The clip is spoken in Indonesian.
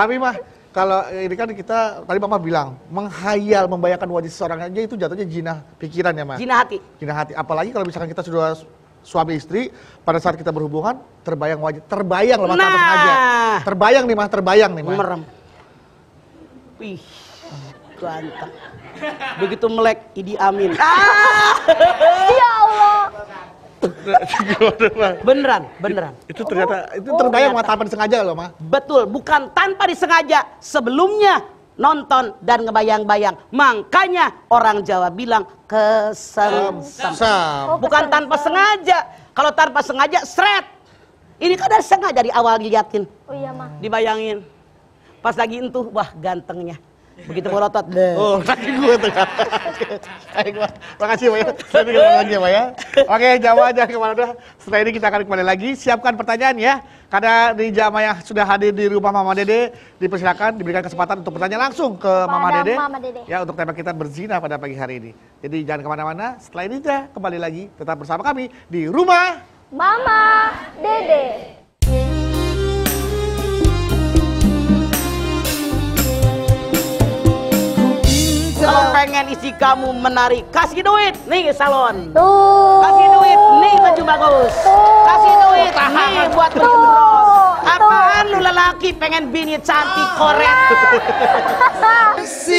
Tapi mah kalau ini kan kita tadi mama bilang menghayal membayangkan wajah seseorang aja itu jatuhnya jinah pikiran ya mah jinah hati jinah hati apalagi kalau misalkan kita sudah suami istri pada saat kita berhubungan terbayang wajah terbayang lemah nah. aja terbayang nih mah terbayang nih mah merem wih ganteng begitu melek idi amin ah. iya beneran, beneran. Itu ternyata oh. itu terbayang oh, tanpa disengaja loh, mah. Betul, bukan tanpa disengaja. Sebelumnya nonton dan ngebayang-bayang. Makanya orang Jawa bilang kesengsem. Oh, bukan tanpa sengaja. Kalau tanpa sengaja seret. Ini kan dari sengaja dari awal diliatin. Oh iya, mah. Dibayangin. Pas lagi entuh, wah gantengnya. Begitu rotot deh. Oh, kaki gue tuh. kaki gue. Makasih Pak ya. Saya bikin lagi Pak ya. Oke, jawab aja kemana dah. Setelah ini kita akan kembali lagi. Siapkan pertanyaan ya. Karena di jamaah yang sudah hadir di rumah Mama Dede, dipersilakan diberikan kesempatan untuk bertanya langsung ke Mama Dede, Mama Dede. Ya, untuk tema kita berzina pada pagi hari ini. Jadi jangan kemana-mana. Setelah ini kita kembali lagi. Tetap bersama kami di rumah Mama Dede. Kalau pengen isi kamu menarik, kasih duit nih salon. Tuh. Kasih duit nih baju bagus. Tuh. Kasih duit Tuh. nih kan? buat baju Apaan lu lelaki pengen bini cantik Si